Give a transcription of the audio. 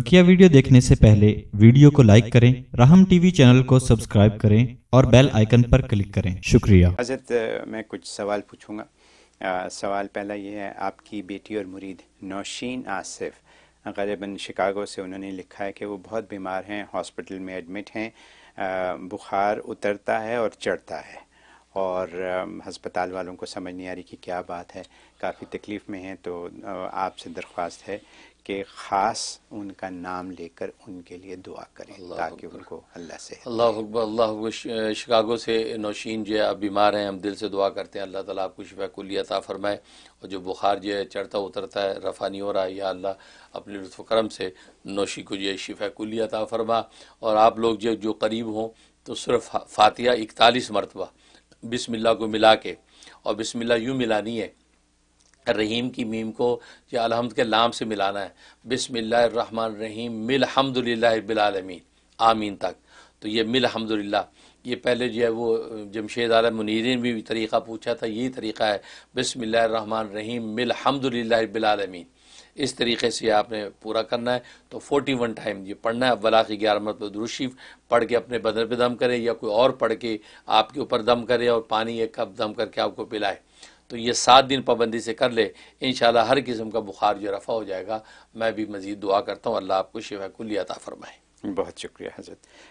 बकिया वीडियो देखने से पहले वीडियो को लाइक करें राहम टीवी चैनल को सब्सक्राइब करें और बेल आइकन पर क्लिक करें शुक्रिया हजरत मैं कुछ सवाल पूछूंगा सवाल पहला ये है आपकी बेटी और मुरीद नौशीन आसिफ गरीबन शिकागो से उन्होंने लिखा है कि वो बहुत बीमार हैं हॉस्पिटल में एडमिट हैं बुखार उतरता है और चढ़ता है और हस्पताल वालों को समझ नहीं आ रही कि क्या बात है काफ़ी तकलीफ़ में हैं तो आपसे दरख्वास्त है कि ख़ास उनका नाम लेकर उनके लिए दुआ करें ताकि उनको अल्लाह से अल्लाह अल्लाह शिकागो से नौशीन जो है आप बीमार हैं हम दिल से दुआ करते हैं अल्लाह ताला आपको शिफा कुलियता फरमाए और जो बुखार जो है चढ़ता उतरता है रफ़ा नहीं हो रहा है या अल्लाह अपने लुफ़रम से नौशी को जो है शिफा कुलियता फरमा और आप लोग जो जो करीब हों तो सिर्फ फातिया इकतालीस मरतबा बिस्मिल्लाह को मिला के और बिस्मिल्लाह यूँ मिलानी है रहीम की मीम को या अलहमद के लाम से मिलाना है रहमान रहीम मिलहमदिल्ला बिलमीन आमीन तक तो ये मिलहमदिल्ला ये पहले जो है वो जमशेद आलम मुनीरिन भी तरीक़ा पूछा था यही तरीक़ा है बिसमिल्लाहमान रहीम मिलहमदिल्ला बिलमीन इस तरीके से आपने पूरा करना है तो फोर्टी वन टाइम ये पढ़ना है अवला की ग्यारह मतलब दुरुशीफ पढ़ के अपने बदन पे दम करें या कोई और पढ़ के आपके ऊपर दम करे और पानी एक कप दम करके आपको पिलाए तो ये सात दिन पाबंदी से कर ले इन हर किस्म का बुखार जो रफ़ा हो जाएगा मैं भी मज़ीद दुआ करता हूँ अल्लाह आपको शिवा कुल्ली अता फरमाएँ बहुत शुक्रिया हजरत